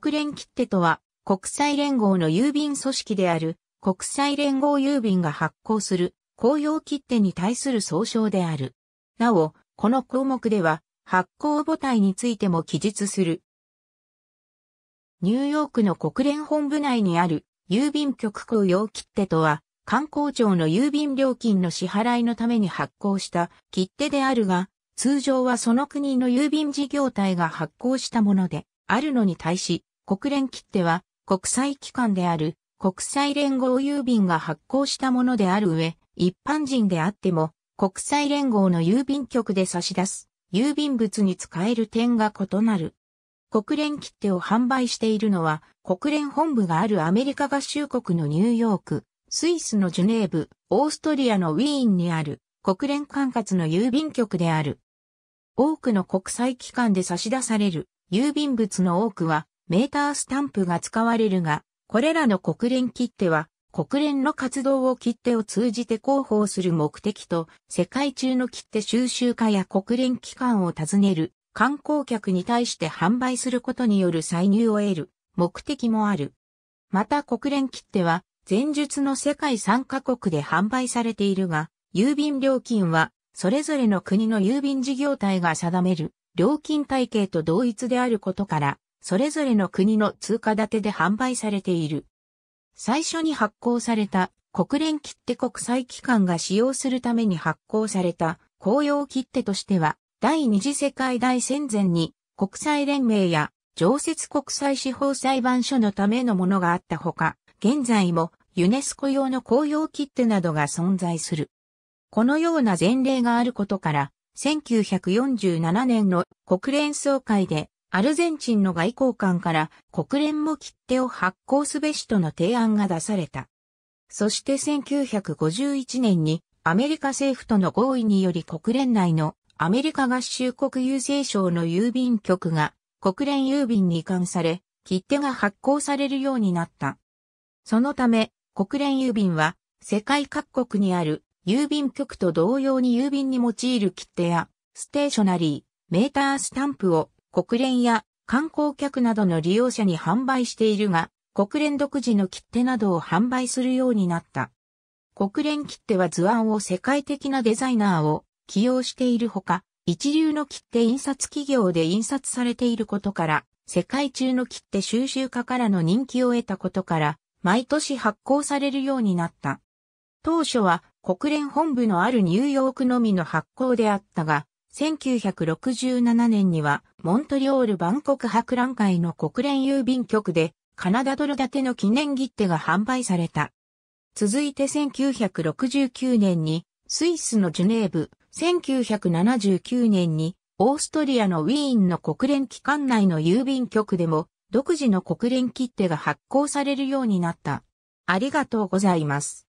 国連切手とは、国際連合の郵便組織である、国際連合郵便が発行する、公用切手に対する総称である。なお、この項目では、発行母体についても記述する。ニューヨークの国連本部内にある郵便局公用切手とは、観光庁の郵便料金の支払いのために発行した切手であるが、通常はその国の郵便事業体が発行したもので、あるのに対し、国連切手は国際機関である国際連合郵便が発行したものである上、一般人であっても国際連合の郵便局で差し出す郵便物に使える点が異なる。国連切手を販売しているのは国連本部があるアメリカ合衆国のニューヨーク、スイスのジュネーブ、オーストリアのウィーンにある国連管轄の郵便局である。多くの国際機関で差し出される郵便物の多くはメータースタンプが使われるが、これらの国連切手は、国連の活動を切手を通じて広報する目的と、世界中の切手収集家や国連機関を訪ねる観光客に対して販売することによる歳入を得る目的もある。また国連切手は、前述の世界3カ国で販売されているが、郵便料金は、それぞれの国の郵便事業体が定める料金体系と同一であることから、それぞれの国の通貨建てで販売されている。最初に発行された国連切手国際機関が使用するために発行された公用切手としては、第二次世界大戦前に国際連盟や常設国際司法裁判所のためのものがあったほか、現在もユネスコ用の公用切手などが存在する。このような前例があることから、1947年の国連総会で、アルゼンチンの外交官から国連も切手を発行すべしとの提案が出された。そして1951年にアメリカ政府との合意により国連内のアメリカ合衆国郵政省の郵便局が国連郵便に移管され、切手が発行されるようになった。そのため、国連郵便は世界各国にある郵便局と同様に郵便に用いる切手や、ステーショナリー、メータースタンプを国連や観光客などの利用者に販売しているが、国連独自の切手などを販売するようになった。国連切手は図案を世界的なデザイナーを起用しているほか、一流の切手印刷企業で印刷されていることから、世界中の切手収集家からの人気を得たことから、毎年発行されるようになった。当初は国連本部のあるニューヨークのみの発行であったが、1967年にはモントリオール万国博覧会の国連郵便局でカナダドル建ての記念切手が販売された。続いて1969年にスイスのジュネーブ、1979年にオーストリアのウィーンの国連機関内の郵便局でも独自の国連切手が発行されるようになった。ありがとうございます。